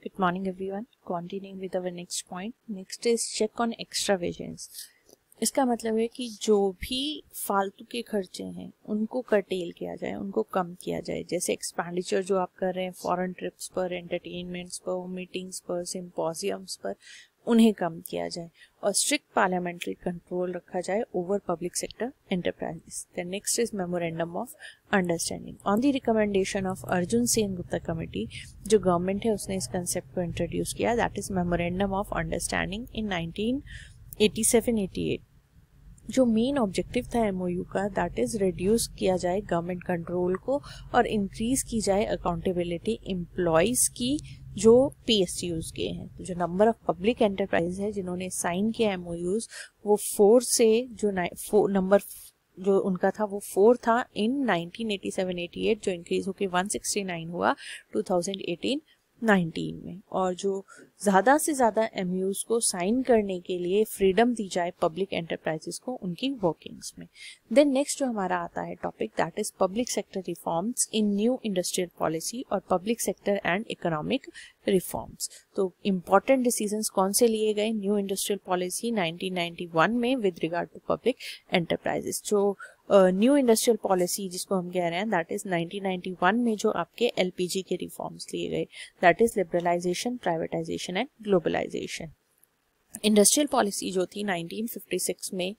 Good morning everyone. Continuing with our next point. Next is check on extravagance. इसका मतलब है कि जो भी फालतू के खर्चे हैं उनको कटेल किया जाए उनको कम किया जाए जैसे एक्सपेंडिचर जो आप कर रहे हैं फॉरेन ट्रिप्स पर एंटरटेनमेंट्स पर मीटिंग्स पर सिम्पोजियम्स पर उन्हें कम किया जाए और स्ट्रिक्ट पार्लियामेंट्री कंट्रोल रखा जाए over public sector enterprises The next is memorandum of understanding. On the recommendation of Arjun Sen Gupta committee, जो गवर्नमेंट है उसने इस कंसेप्ट को इंट्रोड्यूस किया that is memorandum of understanding in nineteen 88 जो main objective था एमओयू का that is reduce किया जाए गवर्नमेंट कंट्रोल को और इंक्रीज की जाए अकाउंटेबिलिटी एम्प्लॉयज की जो पी एस यूज़ किए हैं जो नंबर ऑफ पब्लिक एंटरप्राइज है जिन्होंने साइन किया एम वो फोर से जो नंबर जो उनका था वो फोर था इन 1987-88 जो इंक्रीज होकर 169 हुआ 2018 19 में और जो ज़्यादा से ज़्यादा एम को साइन करने के लिए फ्रीडम दी जाए पब्लिक एंटरप्राइजेस को उनकी वर्किंग्स में देन नेक्स्ट जो हमारा आता है topic that is public sector reforms in new industrial policy और public sector and economic reforms तो इम्पॉर्टेंट डिसीजन कौन से लिए गए न्यू इंडस्ट्रियल पॉलिसी नाइनटीन में with regard to public enterprises जो न्यू इंडस्ट्रियल पॉलिसी जिसको हम कह रहे हैं दैट इज 1991 में जो आपके एलपीजी के रिफॉर्म्स लिए गए that is liberalisation privatisation and globalisation industrial policy जो थी 1956 में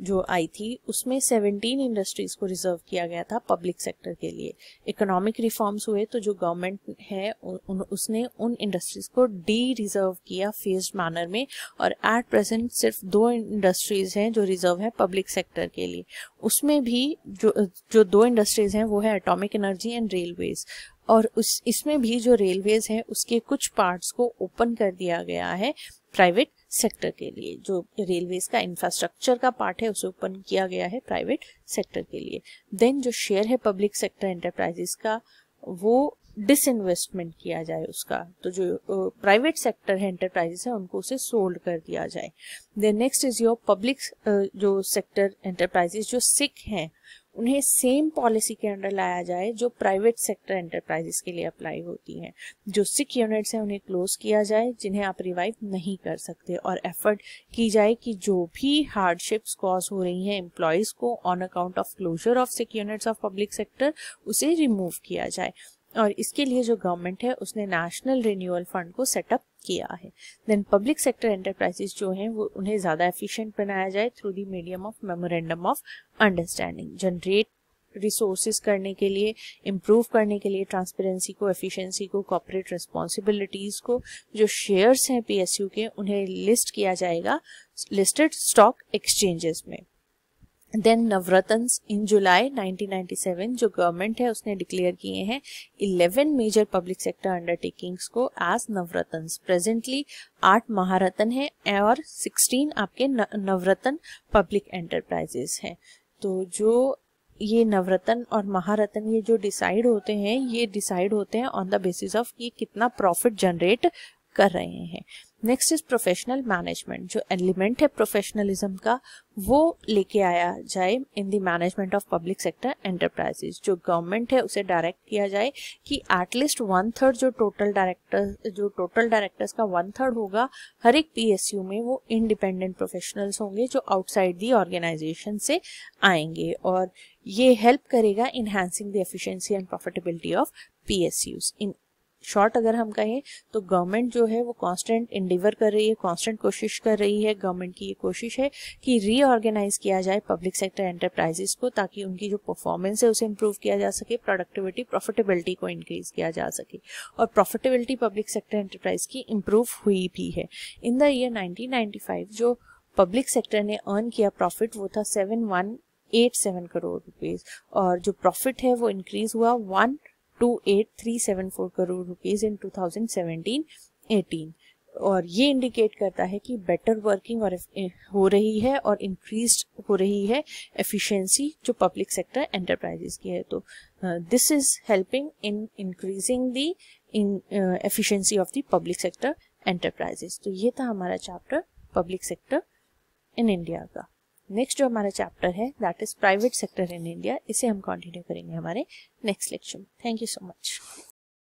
जो आई थी उसमें 17 इंडस्ट्रीज को रिजर्व किया गया था पब्लिक सेक्टर के लिए इकोनॉमिक रिफॉर्म्स हुए तो जो गवर्नमेंट है उन, उसने उन इंडस्ट्रीज को डी रिजर्व किया फेज मैनर में और एट प्रेजेंट सिर्फ दो इंडस्ट्रीज हैं जो रिजर्व है पब्लिक सेक्टर के लिए उसमें भी जो जो दो इंडस्ट्रीज हैं वो है एटॉमिक एनर्जी एंड रेलवेज और उस इसमें भी जो रेलवेज है उसके कुछ पार्ट्स को ओपन कर दिया गया है प्राइवेट सेक्टर के लिए जो रेलवेज का इंफ्रास्ट्रक्चर का पार्ट है उसे ओपन किया गया है प्राइवेट सेक्टर के लिए देन जो शेयर है पब्लिक सेक्टर एंटरप्राइजेस का वो डिसइन्वेस्टमेंट किया जाए उसका तो जो प्राइवेट सेक्टर है एंटरप्राइजेस है उनको उसे सोल्ड कर दिया जाए then next is your public जो सेक्टर एंटरप्राइजेस जो सिक हैं उन्हें सेम पॉलिसी के अंडर लाया जाए जो प्राइवेट सेक्टर एंटरप्राइजेस के लिए अप्लाई होती हैं जो सिक यूनिट्स हैं उन्हें क्लोज किया जाए जिन्हें आप रिवाइव नहीं कर सकते और एफर्ट की जाए कि जो भी हार्डशिप्स कॉज हो रही हैं एम्प्लॉयज को on account of closure of sick units of public sector उसे रिमूव किया जाए और इसके लिए जो गवर्नमेंट है उसने नेशनल रिन्यूअल फंड को सेटअप किया है देन पब्लिक सेक्टर एंटरप्राइजेस जो हैं वो उन्हें ज़्यादा एफिशिएंट बनाया जाए through the medium of memorandum of understanding generate resources करने के लिए इम्प्रूव करने के लिए ट्रांसपेरेंसी को एफिशिएंसी को कॉपरेट रिस्पॉन्सिबिलिटीज़ को जो शेयर्स हैं पीएसयू के उन्हें लिस्ट किया जाएगा लिस्टेड स्टॉक एक्सचेंजेस में देन नवरत्न इन जुलाई 1997 जो गवर्नमेंट है उसने डिक्लेयर किए हैं 11 मेजर पब्लिक सेक्टर अंडरटेकिंग्स को एज नवरत्न प्रेजेंटली आठ महारत्न हैं और 16 आपके नवरत्न पब्लिक एंटरप्राइजेस हैं तो जो ये नवरत्न और महारत्न ये जो डिसाइड होते हैं ये डिसाइड होते हैं ऑन द बेसिस ऑफ ये कितना प्रॉफिट जनरेट कर रहे हैं नेक्स्ट इज प्रोफेशनल मैनेजमेंट जो एलिमेंट है प्रोफेशनलिज्म का वो लेके आया जाए in the management of public sector enterprises जो गवर्नमेंट है उसे डायरेक्ट किया जाए कि एटलीस्ट वन थर्ड जो टोटल डायरेक्टर जो टोटल डायरेक्टर्स का वन थर्ड होगा हर एक पीएसयू में वो इंडिपेंडेंट प्रोफेशनल्स होंगे जो आउटसाइड दी ऑर्गेनाइजेशन से आएंगे और ये हेल्प करेगा enhancing the efficiency and profitability of P in short अगर हम कहें तो गवर्नमेंट जो है वो कांस्टेंट इंडिवर कर रही है कांस्टेंट कोशिश कर रही है गवर्नमेंट की ये कोशिश है कि रीऑर्गेनाइज किया जाए पब्लिक सेक्टर एंटरप्राइजेस को ताकि उनकी जो परफॉर्मेंस है उसे इम्प्रूव किया जा सके प्रोडक्टिविटी प्रॉफिटेबिलिटी को इंक्रीज किया जा सके और प्रॉफिटेबिलिटी पब्लिक सेक्टर एंटरप्राइज की इम्प्रूव हुई भी है इन द ईयर नाइनटीन जो पब्लिक सेक्टर ने अर्न किया प्रॉफिट वो था seven one eight seven crore rupees और जो प्रॉफिट है वो इंक्रीज हुआ वन 28374 करोड़ रुपीस इन 2017-18 और ये इंडिकेट करता है कि बेटर वर्किंग और हो रही है और इंक्रीज हो रही है एफिशिएंसी जो पब्लिक सेक्टर एंटरप्राइजेस की है तो this is helping in increasing the in efficiency of the public sector enterprises तो ये था हमारा chapter public sector in India का नेक्स्ट जो हमारा चैप्टर है that is private sector in India इसे हम कंटिन्यू करेंगे हमारे नेक्स्ट लेक्चर में थैंक यू सो मच